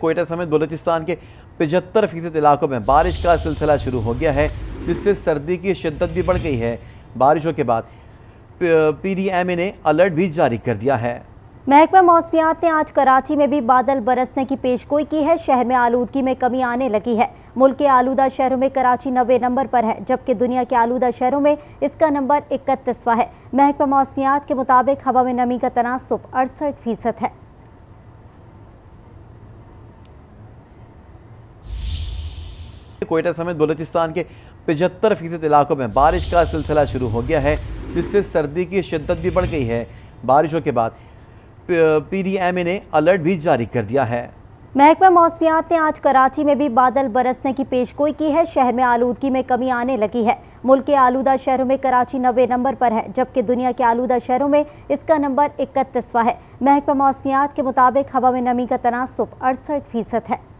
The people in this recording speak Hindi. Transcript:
कोयटा समेत बलोचिस्तान के पचहत्तर फीसद इलाकों में बारिश का सिलसिला शुरू हो गया है जिससे सर्दी की शिद्दत भी बढ़ गई है बारिशों के बाद पीडीएमए ने अलर्ट भी जारी कर दिया है महकमा मौसमियात ने आज कराची में भी बादल बरसने की पेशगोई की है शहर में आलूदगी में कमी आने लगी है मुल्क के आलूदा शहरों में कराची नबे नंबर पर है जबकि दुनिया के आलूदा शहरों में इसका नंबर इकतीसवा है महकमा मौसमियात के मुताबिक हवा में नमी का तनासब अड़सठ फीसद है कोयटा समेत बलोचिस्तान के पचहत्तर फीसद इलाकों में बारिश का सिलसिला शुरू हो गया है जिससे सर्दी की शिद्दत भी बढ़ गई है बारिशों के बाद पीडीएमए ने अलर्ट भी जारी कर दिया है महकमा मौसमियात ने आज कराची में भी बादल बरसने की पेशगोई की है शहर में आलूदगी में कमी आने लगी है मुल्क के आलूदा शहरों में कराची नबे नंबर पर है जबकि दुनिया के आलूदा शहरों में इसका नंबर इकतीसवा है महकमा मौसमियात के मुताबिक हवा में नमी का तनासब अड़सठ फीसद है